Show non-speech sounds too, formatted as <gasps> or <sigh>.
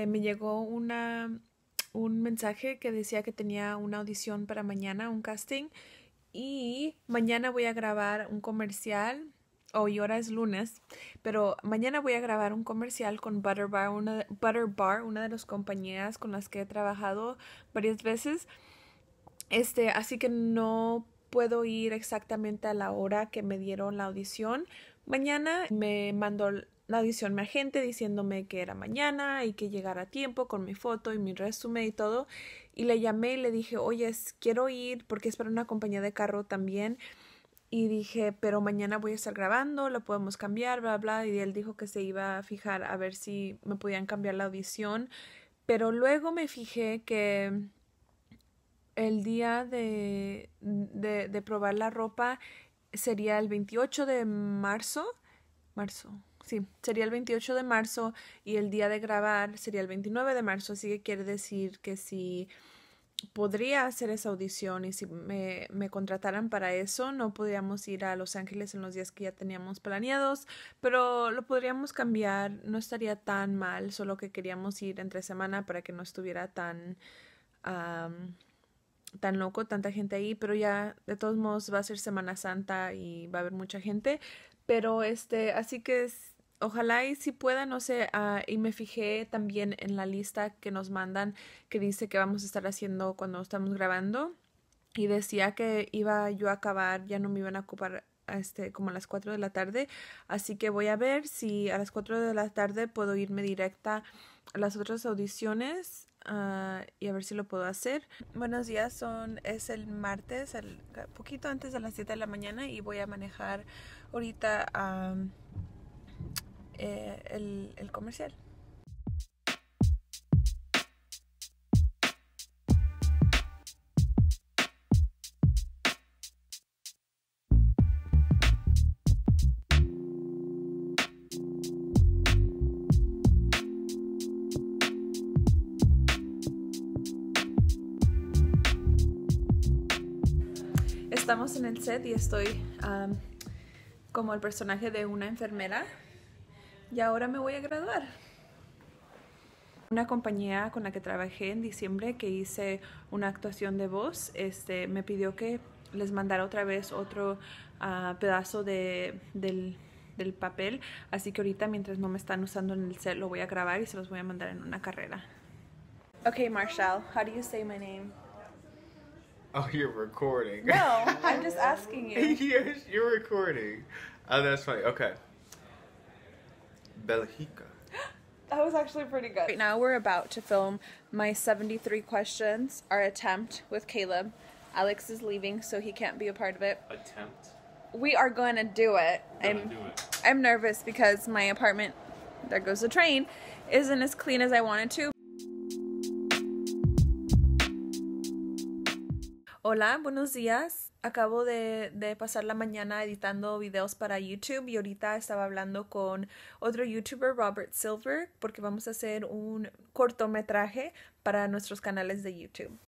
Eh, me llegó un mensaje que decía que tenía una audición para mañana, un casting, y mañana voy a grabar un comercial. Hoy ahora es lunes, pero mañana voy a grabar un comercial con Butterbar, una, una de las compañías con las que he trabajado varias veces. Este, así que no puedo ir exactamente a la hora que me dieron la audición. Mañana me mandó la audición me agente diciéndome que era mañana y que llegara a tiempo con mi foto y mi resumen y todo. Y le llamé y le dije, oye, quiero ir porque es para una compañía de carro también. Y dije, pero mañana voy a estar grabando, lo podemos cambiar, bla, bla. Y él dijo que se iba a fijar a ver si me podían cambiar la audición. Pero luego me fijé que el día de, de, de probar la ropa sería el 28 de marzo marzo. Sí, sería el 28 de marzo y el día de grabar sería el 29 de marzo, así que quiere decir que si podría hacer esa audición y si me, contrataran para eso, no podríamos ir a Los Ángeles en los días que ya teníamos planeados, pero lo podríamos cambiar, no estaría tan mal, solo que queríamos ir entre semana para que no estuviera tan... tan loco, tanta gente ahí, pero ya de todos modos va a ser Semana Santa y va a haber mucha gente, pero este, así que es, ojalá y si pueda, no sé, ah, y me fijé también en la lista que nos mandan que dice que vamos a estar haciendo cuando estamos grabando y decía que iba yo a acabar, ya no me iban a ocupar este, como a las 4 de la tarde. Así que voy a ver si a las 4 de la tarde puedo irme directa a las otras audiciones ah, y a ver si lo puedo hacer. Buenos días, son, es el martes, poquito antes de las 7 de la mañana y voy a manejar ahorita eh, el comercial. estamos en el set y estoy como el personaje de una enfermera y ahora me voy a graduar. Una compañía con la que trabajé en diciembre que hice una actuación de voz este, me pidió que les mandara otra vez otro ah, pedazo de, del, del papel, así que ahorita mientras no me están usando en el set lo voy a grabar y se los voy a mandar en una carrera. ok Marshall, how do you say Oh, you're recording. No, <laughs> I'm just asking you. <laughs> yes, you're recording. Oh, that's funny. Okay. Belgica. <gasps> That was actually pretty good. Right now, we're about to film my 73 questions, our attempt with Caleb. Alex is leaving, so he can't be a part of it. Attempt? We are going to do it. I'm, do it. I'm nervous because my apartment, there goes the train, isn't as clean as I wanted to. Hola, buenos días. Acabo de, pasar la mañana editando videos para YouTube y ahorita estaba hablando con otro youtuber, Robert Silver, porque vamos a hacer un cortometraje para nuestros canales de YouTube.